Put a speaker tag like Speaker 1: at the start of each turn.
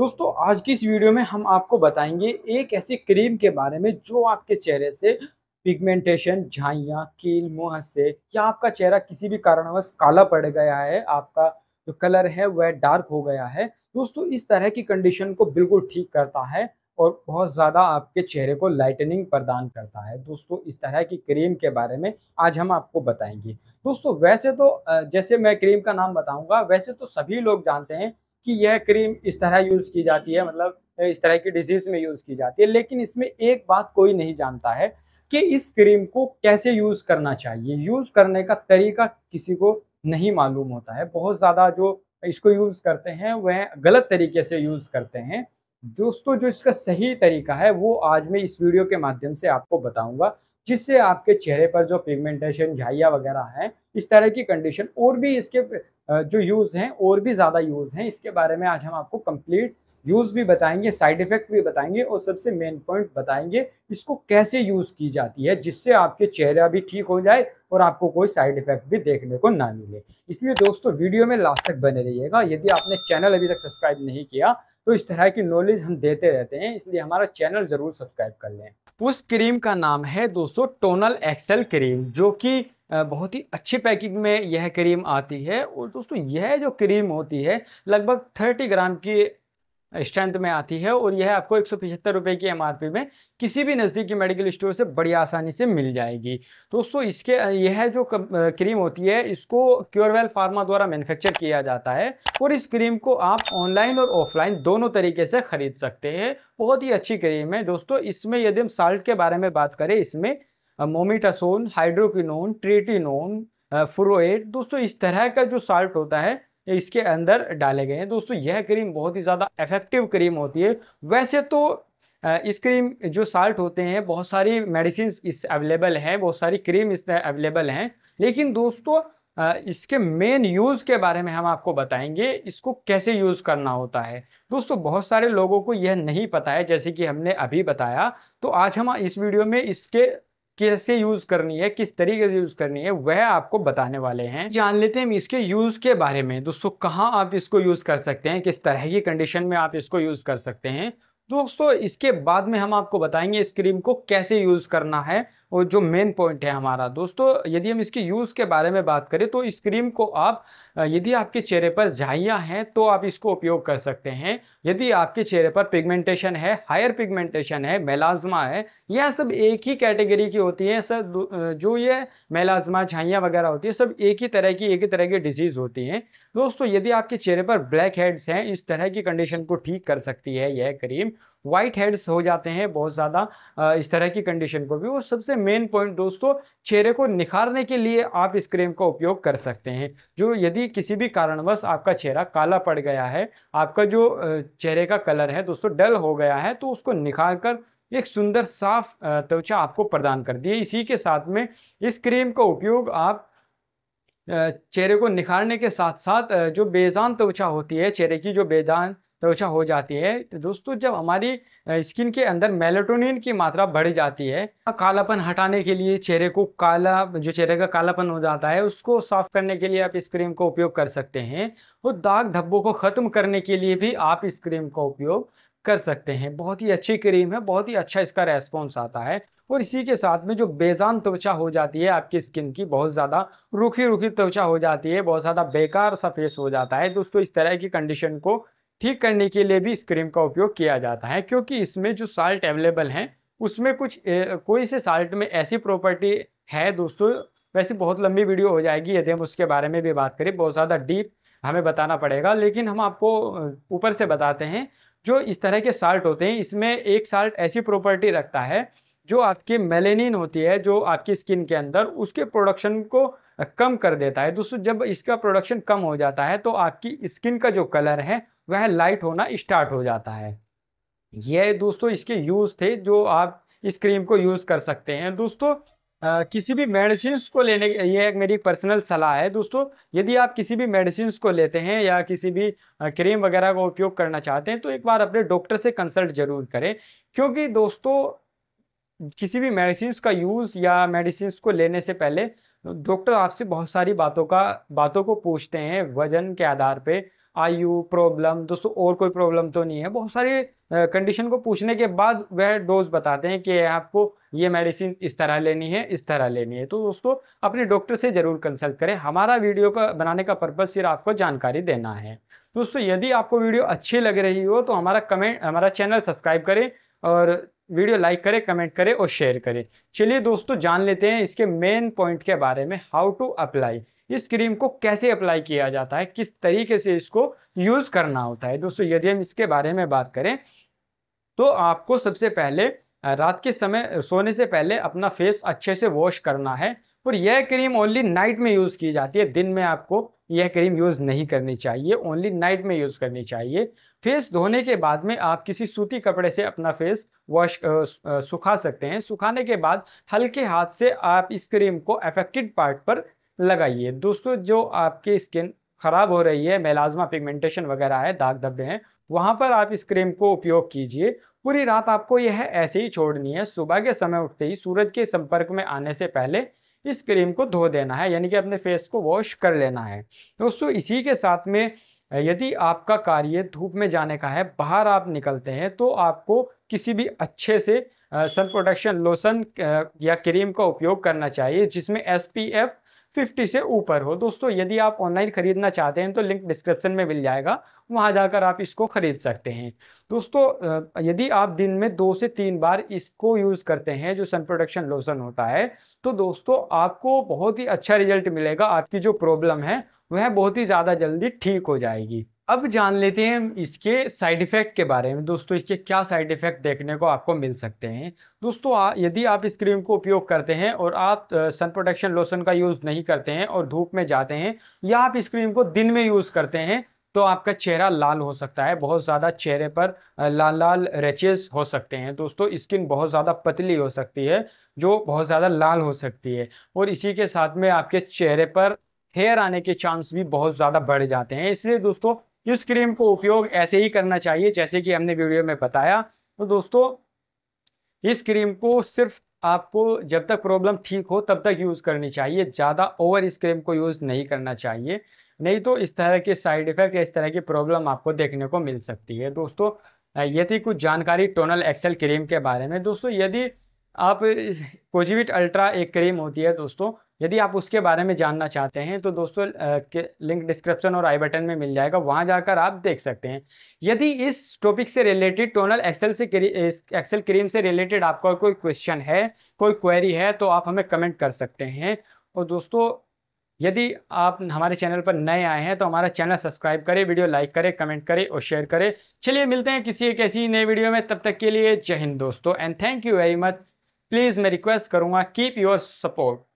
Speaker 1: दोस्तों आज की इस वीडियो में हम आपको बताएंगे एक ऐसी क्रीम के बारे में जो आपके चेहरे से पिगमेंटेशन झाइया कील मुँह से या आपका चेहरा किसी भी कारणवश काला पड़ गया है आपका जो कलर है वह डार्क हो गया है दोस्तों इस तरह की कंडीशन को बिल्कुल ठीक करता है और बहुत ज़्यादा आपके चेहरे को लाइटनिंग प्रदान करता है दोस्तों इस तरह की क्रीम के बारे में आज हम आपको बताएंगे दोस्तों वैसे तो जैसे मैं क्रीम का नाम बताऊंगा वैसे तो सभी लोग जानते हैं कि यह क्रीम इस तरह यूज़ की जाती है मतलब इस तरह की डिजीज़ में यूज़ की जाती है लेकिन इसमें एक बात कोई नहीं जानता है कि इस क्रीम को कैसे यूज़ करना चाहिए यूज़ करने का तरीका किसी को नहीं मालूम होता है बहुत ज़्यादा जो इसको यूज़ करते हैं वह गलत तरीके से यूज़ करते हैं दोस्तों जो इसका सही तरीका है वो आज मैं इस वीडियो के माध्यम से आपको बताऊंगा जिससे आपके चेहरे पर जो पिगमेंटेशन झाइया वगैरह है इस तरह की कंडीशन और भी इसके जो यूज़ हैं और भी ज़्यादा यूज़ हैं इसके बारे में आज हम आपको कंप्लीट यूज़ भी बताएंगे साइड इफ़ेक्ट भी बताएंगे और सबसे मेन पॉइंट बताएंगे इसको कैसे यूज़ की जाती है जिससे आपके चेहरा भी ठीक हो जाए और आपको कोई साइड इफ़ेक्ट भी देखने को ना मिले इसलिए दोस्तों वीडियो में लास्ट तक बने रहिएगा यदि आपने चैनल अभी तक सब्सक्राइब नहीं किया तो इस तरह की नॉलेज हम देते रहते हैं इसलिए हमारा चैनल ज़रूर सब्सक्राइब कर लें उस क्रीम का नाम है दोस्तों टोनल एक्सेल क्रीम जो कि बहुत ही अच्छी पैकिंग में यह क्रीम आती है और दोस्तों यह जो क्रीम होती है लगभग 30 ग्राम की स्ट्रेंथ में आती है और यह आपको एक सौ की एम में किसी भी नज़दीकी मेडिकल स्टोर से बड़ी आसानी से मिल जाएगी दोस्तों इसके यह जो क्रीम होती है इसको क्योरवेल फार्मा द्वारा मैन्युफैक्चर किया जाता है और इस क्रीम को आप ऑनलाइन और ऑफलाइन दोनों तरीके से ख़रीद सकते हैं बहुत ही अच्छी क्रीम है दोस्तों इसमें यदि हम साल्ट के बारे में बात करें इसमें मोमिटासोन हाइड्रोक्विनोन ट्रेटिनोन फ्रोएट दोस्तों इस तरह का जो साल्ट होता है इसके अंदर डाले गए हैं दोस्तों यह क्रीम बहुत ही ज़्यादा इफेक्टिव क्रीम होती है वैसे तो इस क्रीम जो साल्ट होते हैं बहुत सारी मेडिसिन इस अवेलेबल हैं बहुत सारी क्रीम इसमें अवेलेबल हैं लेकिन दोस्तों इसके मेन यूज़ के बारे में हम आपको बताएंगे इसको कैसे यूज़ करना होता है दोस्तों बहुत सारे लोगों को यह नहीं पता है जैसे कि हमने अभी बताया तो आज हम इस वीडियो में इसके कैसे यूज करनी है किस तरीके से यूज करनी है वह आपको बताने वाले हैं जान लेते हैं हम इसके यूज के बारे में दोस्तों कहाँ आप इसको यूज कर सकते हैं किस तरह की कंडीशन में आप इसको यूज कर सकते हैं तो दोस्तों इसके बाद में हम आपको बताएंगे इस क्रीम को कैसे यूज़ करना है और जो मेन पॉइंट है हमारा दोस्तों यदि हम इसके यूज़ के बारे में बात करें तो इस क्रीम को आप यदि आपके चेहरे पर झाइया हैं तो आप इसको उपयोग कर सकते हैं यदि आपके चेहरे पर पिगमेंटेशन है हायर पिगमेंटेशन है मेलाजमा है यह सब एक ही कैटेगरी की होती है सर जो ये मेलाजमा झाइयाँ वगैरह होती है सब एक ही तरह की एक ही तरह की डिजीज़ होती हैं दोस्तों यदि आपके चेहरे पर ब्लैक हेड्स हैं इस तरह की कंडीशन को ठीक कर सकती है यह क्रीम वाइट हेड्स हो जाते हैं बहुत ज़्यादा इस तरह की कंडीशन को भी और सबसे मेन पॉइंट दोस्तों चेहरे को निखारने के लिए आप इस क्रीम का उपयोग कर सकते हैं जो यदि किसी भी कारणवश आपका चेहरा काला पड़ गया है आपका जो चेहरे का कलर है दोस्तों डल हो गया है तो उसको निखार कर एक सुंदर साफ त्वचा आपको प्रदान कर दिए इसी के साथ में इस क्रीम का उपयोग आप चेहरे को निखारने के साथ साथ जो बेजान त्वचा होती है चेहरे की जो बेजान त्वचा हो जाती है तो दोस्तों जब हमारी स्किन के अंदर मेलेटोनिन की मात्रा बढ़ जाती है कालापन हटाने के लिए चेहरे को काला जो चेहरे का कालापन हो जाता है उसको साफ करने के लिए आप इस क्रीम का उपयोग कर सकते हैं और दाग धब्बों को ख़त्म करने के लिए भी आप इस क्रीम का उपयोग कर सकते हैं बहुत ही अच्छी क्रीम है बहुत ही अच्छा इसका रेस्पॉन्स आता है और इसी के साथ में जो बेजान त्वचा हो जाती है आपकी स्किन की बहुत ज़्यादा रूखी रूखी त्वचा हो जाती है बहुत ज़्यादा बेकार सा फेस हो जाता है दोस्तों इस तरह की कंडीशन को ठीक करने के लिए भी इस क्रीम का उपयोग किया जाता है क्योंकि इसमें जो साल्ट अवेलेबल हैं उसमें कुछ ए, कोई से साल्ट में ऐसी प्रॉपर्टी है दोस्तों वैसे बहुत लंबी वीडियो हो जाएगी यदि हम उसके बारे में भी बात करें बहुत ज़्यादा डीप हमें बताना पड़ेगा लेकिन हम आपको ऊपर से बताते हैं जो इस तरह के साल्ट होते हैं इसमें एक साल्ट ऐसी प्रॉपर्टी रखता है जो आपकी मेलेनिन होती है जो आपकी स्किन के अंदर उसके प्रोडक्शन को कम कर देता है दोस्तों जब इसका प्रोडक्शन कम हो जाता है तो आपकी स्किन का जो कलर है वह लाइट होना स्टार्ट हो जाता है यह दोस्तों इसके यूज़ थे जो आप इस क्रीम को यूज़ कर सकते हैं दोस्तों किसी भी मेडिसिन को लेने ये एक मेरी पर्सनल सलाह है दोस्तों यदि आप किसी भी मेडिसिन को लेते हैं या किसी भी क्रीम वगैरह का उपयोग करना चाहते हैं तो एक बार अपने डॉक्टर से कंसल्ट ज़रूर करें क्योंकि दोस्तों किसी भी मेडिसिन का यूज़ या मेडिसिन को लेने से पहले डॉक्टर आपसे बहुत सारी बातों का बातों को पूछते हैं वजन के आधार पर आयु प्रॉब्लम दोस्तों और कोई प्रॉब्लम तो नहीं है बहुत सारे कंडीशन को पूछने के बाद वह डोज बताते हैं कि आपको ये मेडिसिन इस तरह लेनी है इस तरह लेनी है तो दोस्तों अपने डॉक्टर से ज़रूर कंसल्ट करें हमारा वीडियो का बनाने का पर्पज़ सिर्फ आपको जानकारी देना है दोस्तों यदि आपको वीडियो अच्छी लग रही हो तो हमारा कमेंट हमारा चैनल सब्सक्राइब करें और वीडियो लाइक करें कमेंट करें और शेयर करें चलिए दोस्तों जान लेते हैं इसके मेन पॉइंट के बारे में हाउ टू अप्लाई इस क्रीम को कैसे अप्लाई किया जाता है किस तरीके से इसको यूज़ करना होता है दोस्तों यदि हम इसके बारे में बात करें तो आपको सबसे पहले रात के समय सोने से पहले अपना फेस अच्छे से वॉश करना है और यह क्रीम ओनली नाइट में यूज़ की जाती है दिन में आपको यह क्रीम यूज़ नहीं करनी चाहिए ओनली नाइट में यूज़ करनी चाहिए फेस धोने के बाद में आप किसी सूती कपड़े से अपना फेस वॉश सुखा सकते हैं सुखाने के बाद हल्के हाथ से आप इस क्रीम को अफेक्टेड पार्ट पर लगाइए दोस्तों जो आपकी स्किन ख़राब हो रही है मेलाजमा पिगमेंटेशन वगैरह है दाग धब्बे हैं वहाँ पर आप इस क्रीम को उपयोग कीजिए पूरी रात आपको यह ऐसे ही छोड़नी है सुबह के समय उठते ही सूरज के संपर्क में आने से पहले इस क्रीम को धो देना है यानी कि अपने फेस को वॉश कर लेना है दोस्तों इसी के साथ में यदि आपका कार्य धूप में जाने का है बाहर आप निकलते हैं तो आपको किसी भी अच्छे से सन प्रोटेक्शन लोशन या क्रीम का उपयोग करना चाहिए जिसमें एस पी एफ़ फिफ्टी से ऊपर हो दोस्तों यदि आप ऑनलाइन ख़रीदना चाहते हैं तो लिंक डिस्क्रिप्शन में मिल जाएगा वहाँ जाकर आप इसको ख़रीद सकते हैं दोस्तों यदि आप दिन में दो से तीन बार इसको यूज़ करते हैं जो सन प्रोडक्शन लोशन होता है तो दोस्तों आपको बहुत ही अच्छा रिजल्ट मिलेगा आपकी जो प्रॉब्लम है वह बहुत ही ज़्यादा जल्दी ठीक हो जाएगी अब जान लेते हैं हम इसके साइड इफ़ेक्ट के बारे में दोस्तों इसके क्या साइड इफ़ेक्ट देखने को आपको मिल सकते हैं दोस्तों यदि आप इस क्रीम को उपयोग करते हैं और आप सन प्रोटेक्शन लोशन का यूज़ नहीं करते हैं और धूप में जाते हैं या आप इस क्रीम को दिन में यूज़ करते हैं तो आपका चेहरा लाल हो सकता है बहुत ज़्यादा चेहरे पर लाल लाल रेचेस हो सकते हैं दोस्तों स्किन बहुत ज़्यादा पतली हो सकती है जो बहुत ज़्यादा लाल हो सकती है और इसी के साथ में आपके चेहरे पर हेयर आने के चांस भी बहुत ज़्यादा बढ़ जाते हैं इसलिए दोस्तों इस क्रीम को उपयोग ऐसे ही करना चाहिए जैसे कि हमने वीडियो में बताया तो दोस्तों इस क्रीम को सिर्फ आपको जब तक प्रॉब्लम ठीक हो तब तक यूज़ करनी चाहिए ज़्यादा ओवर इस क्रीम को यूज़ नहीं करना चाहिए नहीं तो इस तरह के साइड इफ़ेक्ट या इस तरह की प्रॉब्लम आपको देखने को मिल सकती है दोस्तों ये थी कुछ जानकारी टोनल एक्सेल क्रीम के बारे में दोस्तों यदि आप कोजिविट अल्ट्रा एक क्रीम होती है दोस्तों यदि आप उसके बारे में जानना चाहते हैं तो दोस्तों लिंक डिस्क्रिप्शन और आई बटन में मिल जाएगा वहाँ जाकर आप देख सकते हैं यदि इस टॉपिक से रिलेटेड टोनल एक्सेल से एक्सेल क्रीम से रिलेटेड आपका कोई क्वेश्चन है कोई क्वेरी है तो आप हमें कमेंट कर सकते हैं और दोस्तों यदि आप हमारे चैनल पर नए आए हैं तो हमारा चैनल सब्सक्राइब करें वीडियो लाइक करें कमेंट करें और शेयर करें चलिए मिलते हैं किसी एक ऐसी नई वीडियो में तब तक के लिए जय हिंद दोस्तों and thank you very much please मैं रिक्वेस्ट करूँगा कीप योर सपोर्ट